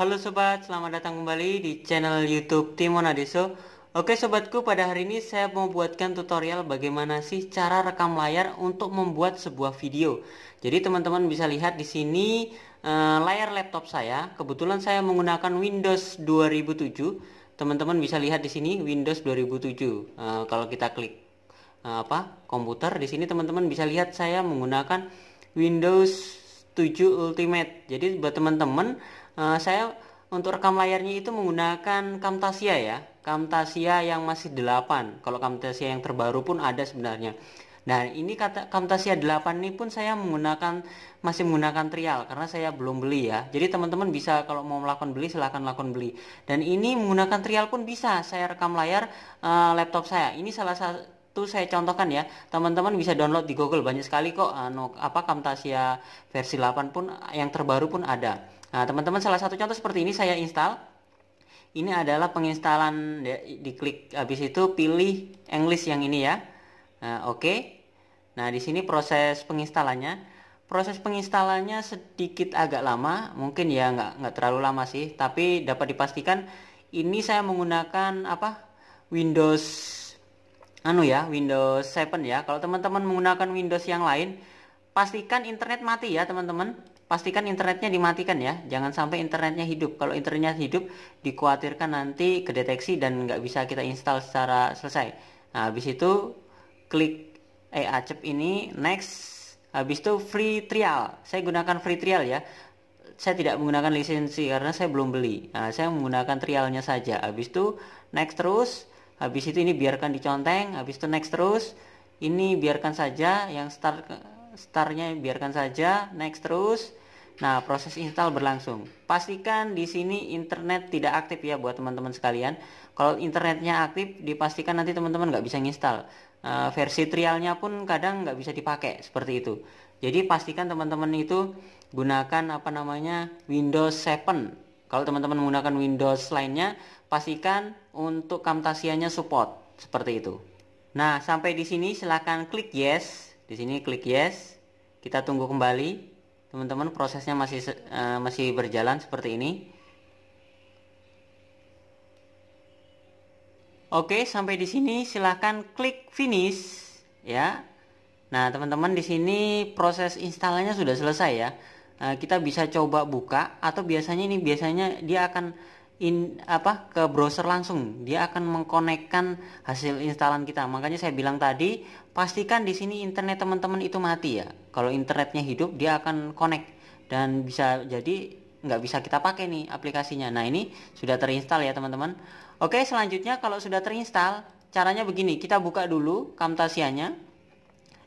Halo sobat, selamat datang kembali di channel YouTube Timon Adeso. Oke sobatku, pada hari ini saya mau buatkan tutorial bagaimana sih cara rekam layar untuk membuat sebuah video. Jadi teman-teman bisa lihat di sini eh, layar laptop saya. Kebetulan saya menggunakan Windows 2007. Teman-teman bisa lihat di sini Windows 2007. Eh, kalau kita klik eh, apa komputer di sini teman-teman bisa lihat saya menggunakan Windows 7 Ultimate. Jadi buat teman-teman uh, saya untuk rekam layarnya itu menggunakan Camtasia ya Camtasia yang masih 8 kalau Camtasia yang terbaru pun ada sebenarnya Nah ini kata Camtasia 8 ini pun saya menggunakan masih menggunakan trial karena saya belum beli ya. Jadi teman-teman bisa kalau mau melakukan beli silahkan lakukan beli. Dan ini menggunakan trial pun bisa saya rekam layar uh, laptop saya. Ini salah satu itu saya contohkan ya teman-teman bisa download di Google banyak sekali kok anu apa Camtasia versi 8 pun yang terbaru pun ada nah teman-teman salah satu contoh seperti ini saya install ini adalah penginstalan ya, diklik habis itu pilih English yang ini ya nah, oke okay. nah di sini proses penginstalannya proses penginstalannya sedikit agak lama mungkin ya nggak nggak terlalu lama sih tapi dapat dipastikan ini saya menggunakan apa Windows anu ya Windows 7 ya kalau teman-teman menggunakan Windows yang lain pastikan internet mati ya teman-teman pastikan internetnya dimatikan ya jangan sampai internetnya hidup kalau internetnya hidup dikhawatirkan nanti kedeteksi dan nggak bisa kita install secara selesai nah habis itu klik eh acep ini next habis itu free trial saya gunakan free trial ya saya tidak menggunakan lisensi karena saya belum beli nah, saya menggunakan trialnya saja habis itu next terus habis itu ini biarkan diconteng habis itu next terus ini biarkan saja yang start startnya biarkan saja next terus nah proses install berlangsung pastikan di sini internet tidak aktif ya buat teman-teman sekalian kalau internetnya aktif dipastikan nanti teman-teman nggak bisa install uh, eh, versi trialnya pun kadang nggak bisa dipakai seperti itu jadi pastikan teman-teman itu gunakan apa namanya Windows 7 kalau teman-teman menggunakan Windows lainnya pastikan untuk nya support seperti itu. Nah, sampai di sini silahkan klik yes. Di sini klik yes. Kita tunggu kembali. Teman-teman, prosesnya masih uh, masih berjalan seperti ini. Oke, sampai di sini silahkan klik finish ya. Nah, teman-teman di sini proses instalannya sudah selesai ya. Nah, kita bisa coba buka atau biasanya ini biasanya dia akan in apa ke browser langsung dia akan mengkonekkan hasil instalan kita makanya saya bilang tadi pastikan di sini internet teman-teman itu mati ya kalau internetnya hidup dia akan connect dan bisa jadi nggak bisa kita pakai nih aplikasinya nah ini sudah terinstall ya teman-teman oke selanjutnya kalau sudah terinstall caranya begini kita buka dulu nya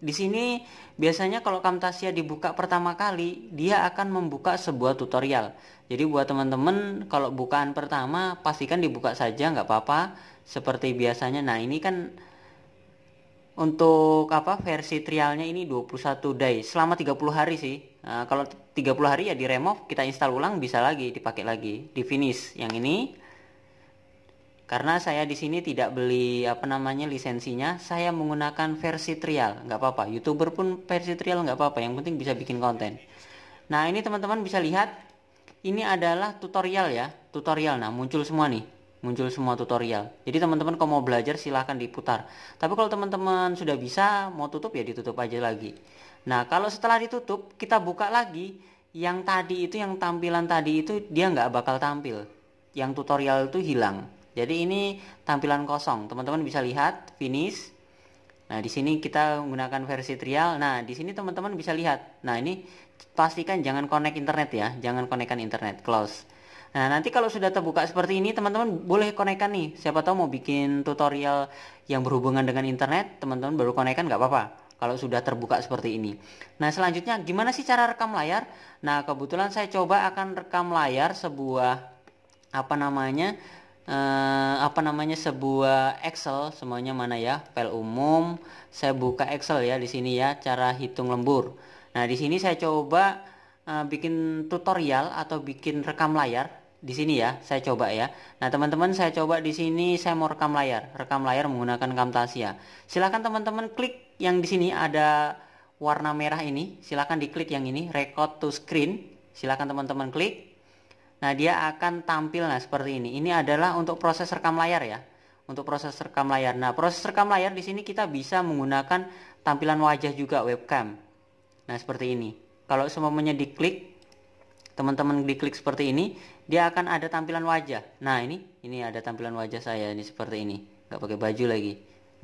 di sini biasanya kalau Camtasia dibuka pertama kali, dia akan membuka sebuah tutorial. Jadi buat teman-teman kalau bukaan pertama pastikan dibuka saja nggak apa-apa seperti biasanya. Nah, ini kan untuk apa versi trialnya ini 21 day selama 30 hari sih. Nah, kalau 30 hari ya di remove, kita install ulang bisa lagi dipakai lagi, di finish yang ini karena saya di sini tidak beli apa namanya lisensinya saya menggunakan versi trial nggak apa-apa youtuber pun versi trial nggak apa-apa yang penting bisa bikin konten nah ini teman-teman bisa lihat ini adalah tutorial ya tutorial nah muncul semua nih muncul semua tutorial jadi teman-teman kalau mau belajar silahkan diputar tapi kalau teman-teman sudah bisa mau tutup ya ditutup aja lagi nah kalau setelah ditutup kita buka lagi yang tadi itu yang tampilan tadi itu dia nggak bakal tampil yang tutorial itu hilang jadi ini tampilan kosong. Teman-teman bisa lihat finish. Nah, di sini kita menggunakan versi trial. Nah, di sini teman-teman bisa lihat. Nah, ini pastikan jangan connect internet ya. Jangan konekkan internet, close. Nah, nanti kalau sudah terbuka seperti ini, teman-teman boleh konekkan nih. Siapa tahu mau bikin tutorial yang berhubungan dengan internet, teman-teman baru konekkan nggak apa-apa kalau sudah terbuka seperti ini. Nah, selanjutnya gimana sih cara rekam layar? Nah, kebetulan saya coba akan rekam layar sebuah apa namanya? eh, apa namanya sebuah Excel semuanya mana ya file umum saya buka Excel ya di sini ya cara hitung lembur nah di sini saya coba eh, bikin tutorial atau bikin rekam layar di sini ya saya coba ya nah teman-teman saya coba di sini saya mau rekam layar rekam layar menggunakan Camtasia silahkan teman-teman klik yang di sini ada warna merah ini silahkan diklik yang ini record to screen silahkan teman-teman klik Nah, dia akan tampil nah seperti ini. Ini adalah untuk proses rekam layar ya. Untuk proses rekam layar. Nah, proses rekam layar di sini kita bisa menggunakan tampilan wajah juga webcam. Nah, seperti ini. Kalau semuanya diklik, teman-teman diklik seperti ini, dia akan ada tampilan wajah. Nah, ini ini ada tampilan wajah saya ini seperti ini. Nggak pakai baju lagi.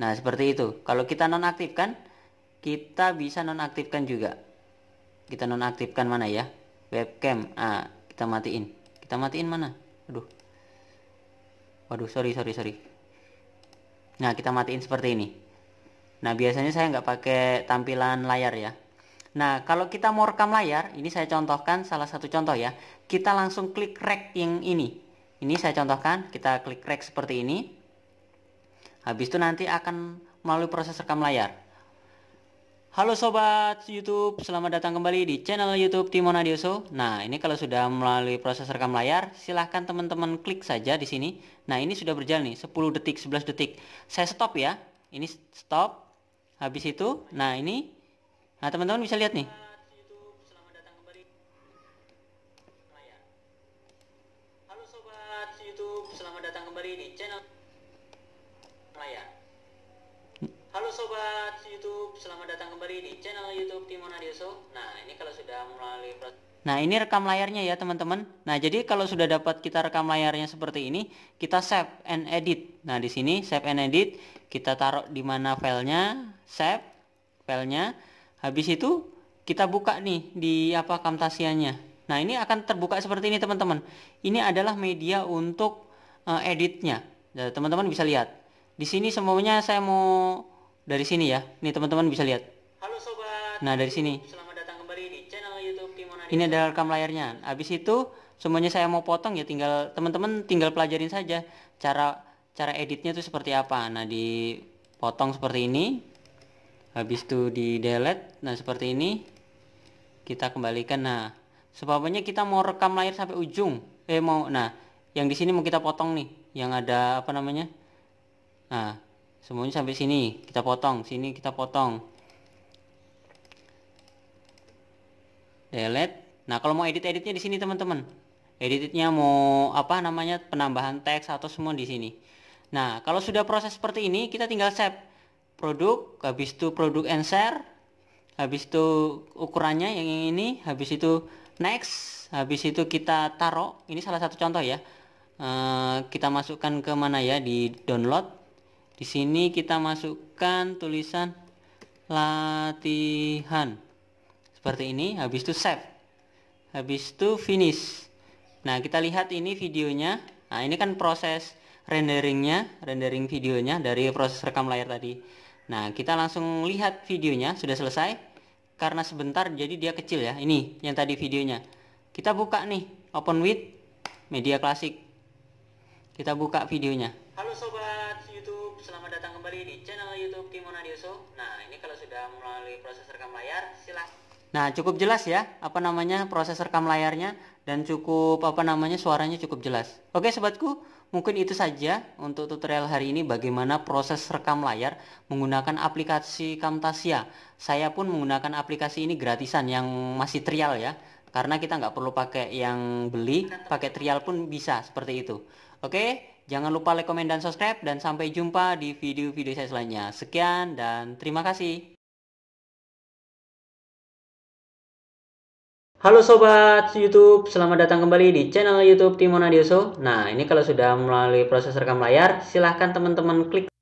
Nah, seperti itu. Kalau kita nonaktifkan, kita bisa nonaktifkan juga. Kita nonaktifkan mana ya? Webcam. Ah, kita matiin kita matiin mana aduh waduh sorry sorry sorry nah kita matiin seperti ini nah biasanya saya nggak pakai tampilan layar ya Nah, kalau kita mau rekam layar, ini saya contohkan salah satu contoh ya. Kita langsung klik rek yang ini. Ini saya contohkan, kita klik rek seperti ini. Habis itu nanti akan melalui proses rekam layar. Halo sobat YouTube, selamat datang kembali di channel YouTube Timo Nadioso. Nah, ini kalau sudah melalui proses rekam layar, silahkan teman-teman klik saja di sini. Nah, ini sudah berjalan nih, 10 detik, 11 detik. Saya stop ya. Ini stop. Habis itu, nah ini Nah, teman-teman bisa lihat nih. Halo sobat YouTube, selamat datang kembali di channel Layar. Halo sobat YouTube, selamat datang kembali di channel YouTube Timon Adioso. Nah, ini kalau sudah melalui Nah, ini rekam layarnya ya, teman-teman. Nah, jadi kalau sudah dapat kita rekam layarnya seperti ini, kita save and edit. Nah, di sini save and edit, kita taruh di mana filenya, save filenya. Habis itu kita buka nih di apa kamtasiannya. Nah, ini akan terbuka seperti ini, teman-teman. Ini adalah media untuk uh, editnya. Nah, teman-teman bisa lihat. Di sini semuanya saya mau dari sini ya. Nih teman-teman bisa lihat. Halo sobat. Nah, dari sini. Selamat datang kembali di channel YouTube Kimona. Ini adalah rekam layarnya. Habis itu semuanya saya mau potong ya tinggal teman-teman tinggal pelajarin saja cara cara editnya itu seperti apa. Nah, di potong seperti ini. Habis itu di delete. Nah, seperti ini. Kita kembalikan. Nah, sebabnya kita mau rekam layar sampai ujung. Eh mau nah, yang di sini mau kita potong nih, yang ada apa namanya? Nah, semuanya sampai sini kita potong sini kita potong delete nah kalau mau edit editnya di sini teman-teman editnya mau apa namanya penambahan teks atau semua di sini nah kalau sudah proses seperti ini kita tinggal save produk habis itu produk and share habis itu ukurannya yang ini habis itu next habis itu kita taruh ini salah satu contoh ya e, kita masukkan ke mana ya di download di sini kita masukkan tulisan latihan. Seperti ini, habis itu save. Habis itu finish. Nah, kita lihat ini videonya. Nah, ini kan proses renderingnya, rendering videonya dari proses rekam layar tadi. Nah, kita langsung lihat videonya, sudah selesai. Karena sebentar jadi dia kecil ya. Ini yang tadi videonya. Kita buka nih, open with media klasik. Kita buka videonya. Halo sobat kembali di channel YouTube Kimona Diuso. Nah, ini kalau sudah melalui proses rekam layar, silahkan. Nah, cukup jelas ya, apa namanya proses rekam layarnya dan cukup apa namanya suaranya cukup jelas. Oke, sobatku, mungkin itu saja untuk tutorial hari ini bagaimana proses rekam layar menggunakan aplikasi Camtasia. Saya pun menggunakan aplikasi ini gratisan yang masih trial ya karena kita nggak perlu pakai yang beli pakai trial pun bisa seperti itu oke jangan lupa like komen dan subscribe dan sampai jumpa di video-video saya selanjutnya sekian dan terima kasih Halo sobat YouTube, selamat datang kembali di channel YouTube Timon Adioso. Nah, ini kalau sudah melalui proses rekam layar, silahkan teman-teman klik